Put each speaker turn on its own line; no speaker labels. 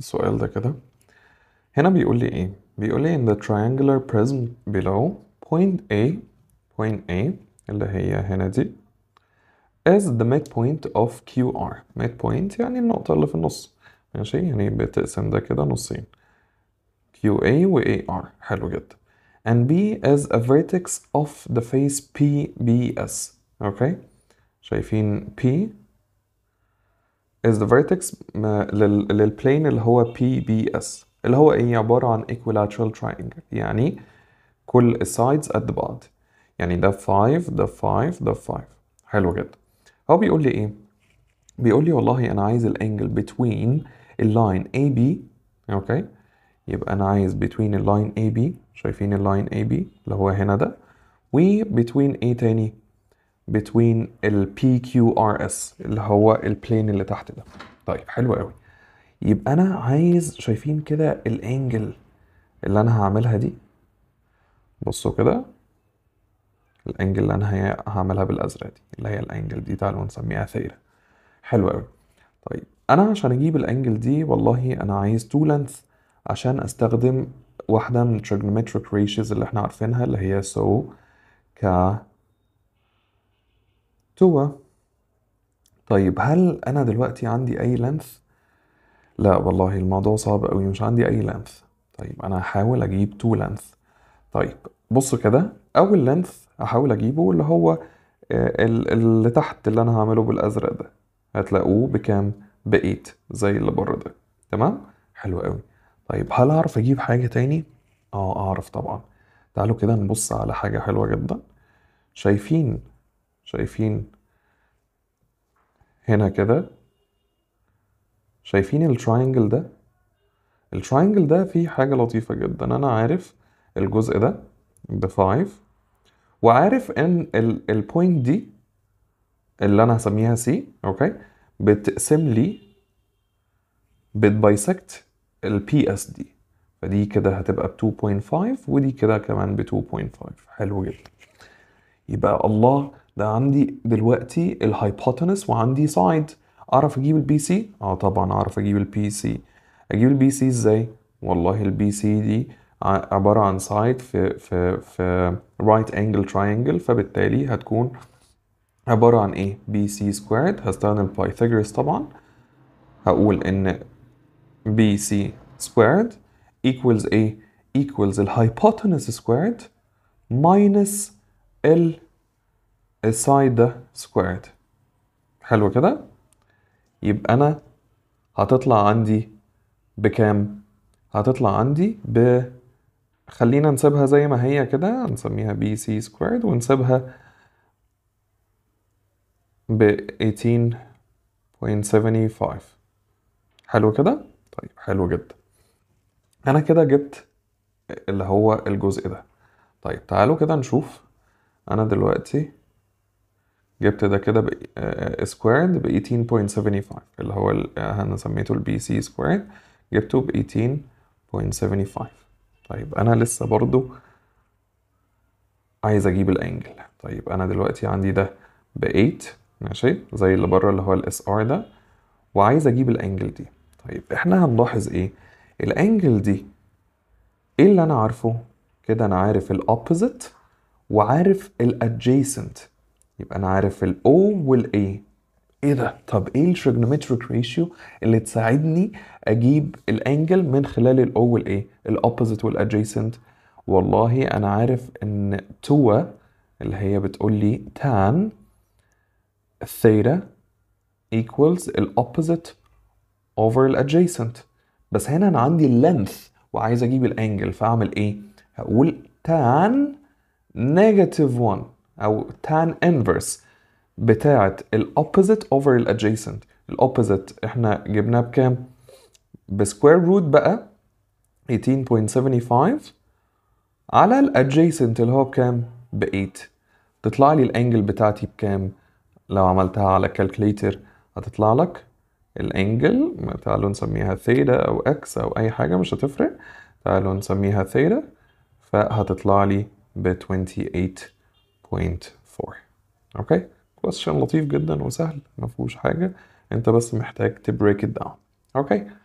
السؤال ده كده هنا بيقول لي ايه بيقول لي in the triangular prism below point A point A اللي هي هنا دي is the midpoint of QR midpoint يعني النقطة اللي في النص ماشي يعني بتقسم ده كده نصين QA و AR حلو جدا and B is a vertex of the face PBS اوكي okay. شايفين P is the vertex للبلين اللي هو PBS اللي هو ايه عبارة عن equilateral triangle يعني كل at قد بعض يعني ده 5 ده 5 ده 5 حلو جدا هو بيقول لي ايه بيقول لي والله انا عايز الانجل between اللاين A B اوكي يبقى انا عايز between اللاين A B شايفين اللاين A B اللي هو هنا ده و between ايه تاني between ال PQRS اللي هو البلين اللي تحت ده طيب حلو قوي يبقى انا عايز شايفين كده الانجل اللي انا هعملها دي بصوا كده الانجل اللي انا هعملها بالازرق دي اللي هي الانجل دي تعالوا نسميها ثيرة حلو قوي طيب انا عشان اجيب الانجل دي والله انا عايز تو لينث عشان استخدم واحدة من trigonometric ratios اللي احنا عارفينها اللي هي سو ك سوا طيب هل انا دلوقتي عندي اي لينث لا والله الموضوع صعب قوي مش عندي اي لينث طيب انا هحاول اجيب تو لينث طيب بصوا كده اول لينث هحاول اجيبه اللي هو آه، اللي تحت اللي انا هعمله بالازرق ده هتلاقوه بكام ب 8 زي اللي بره ده تمام حلو قوي طيب هل اعرف اجيب حاجه تاني اه اعرف طبعا تعالوا كده نبص على حاجه حلوه جدا شايفين شايفين هنا كده شايفين التراينجل ده التراينجل ده فيه حاجة لطيفة جدا أنا عارف الجزء ده ب 5 وعارف إن البوينت دي اللي أنا هسميها سي أوكي بتقسم لي بتبايسكت البي اس دي فدي كده هتبقى ب 2.5 ودي كده كمان ب 2.5 حلو جدا يبقى الله ده عندي دلوقتي الهايبوتنس وعندي سايد اعرف اجيب البي سي اه طبعا اعرف اجيب البي سي اجيب البي سي ازاي والله البي سي دي عبارة عن سايد في في في رايت انجل تراينجل فبالتالي هتكون عبارة عن ايه بي سي سكويرد هستخدم بايثاغورس طبعا هقول ان بي سي سكويرد equals ايه equals الهايبوتنس سكويرد ماينس ال السايد ده سكويرد حلو كده يبقى انا هتطلع عندي بكام هتطلع عندي ب خلينا نسيبها زي ما هي كده نسميها بي سي سكويرد ونسيبها ب 18.75 حلو كده طيب حلو جدا انا كده جبت اللي هو الجزء ده طيب تعالوا كده نشوف انا دلوقتي جبت ده كده سكويرد ب 18.75 آه، اللي هو آه، انا سميته البي سي سكويرد جبته ب 18.75 طيب انا لسه برضو عايز اجيب الانجل طيب انا دلوقتي عندي ده ب 8 ماشي زي اللي بره اللي هو الاس ار ده وعايز اجيب الانجل دي طيب احنا هنلاحظ ايه الانجل دي ايه اللي انا عارفه كده انا عارف الاوبوزيت وعارف الادجيسنت يبقى انا عارف O وال A ايه ده طب ايه التريجنومتريك ريشيو اللي تساعدني اجيب الانجل من خلال O الاو والاي الاوبوزيت والادجيسنت والله انا عارف ان توا اللي هي بتقول لي تان الثيتا equals الاوبوزيت over الادجيسنت بس هنا انا عندي length وعايز اجيب الانجل فاعمل ايه هقول تان نيجاتيف 1 او tan inverse بتاعه ال adjacent ال opposite احنا جبناه بكام square روت بقى 18.75 على ال adjacent اللي هو بكام ب 8 تطلع لي angle بتاعتي بكام لو عملتها على calculator هتطلع لك angle تعالوا نسميها ثيتا او اكس او اي حاجه مش هتفرق تعالوا نسميها ثيتا فهتطلع لي ب 28 0.4 اوكي كويستشن لطيف جدا وسهل ما فيهوش حاجه انت بس محتاج تبريك ات داون اوكي